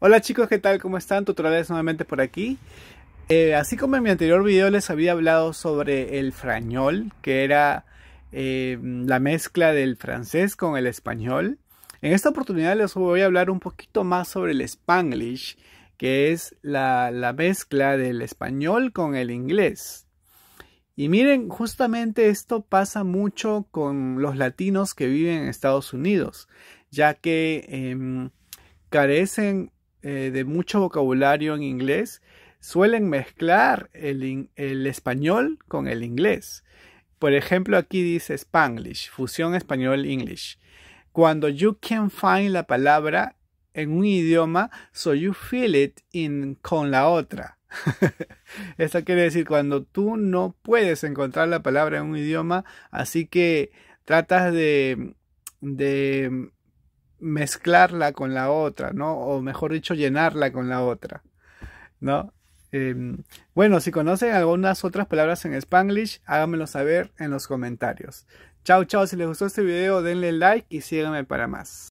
Hola chicos, ¿qué tal? ¿Cómo están? vez nuevamente por aquí. Eh, así como en mi anterior video les había hablado sobre el frañol, que era eh, la mezcla del francés con el español, en esta oportunidad les voy a hablar un poquito más sobre el spanglish, que es la, mezcla del español con el inglés. Y miren, justamente esto pasa mucho con los latinos que viven en Estados Unidos, ya que... Em, carecen eh, de mucho vocabulario en inglés suelen mezclar el, español con el inglés. Por ejemplo, aquí dice Spanglish, fusión español-English. Cuando you can find la palabra en un idioma, so you feel it in, con la otra. Eso quiere decir cuando tú no puedes encontrar la palabra en un idioma, así que tratas de, de mezclarla con la otra, ¿no? O mejor dicho, llenarla con la otra, ¿no? Em, bueno, si conocen algunas otras palabras en Spanglish, háganmelo saber en los comentarios. Chao, chao, si les gustó este video denle like y síganme para más.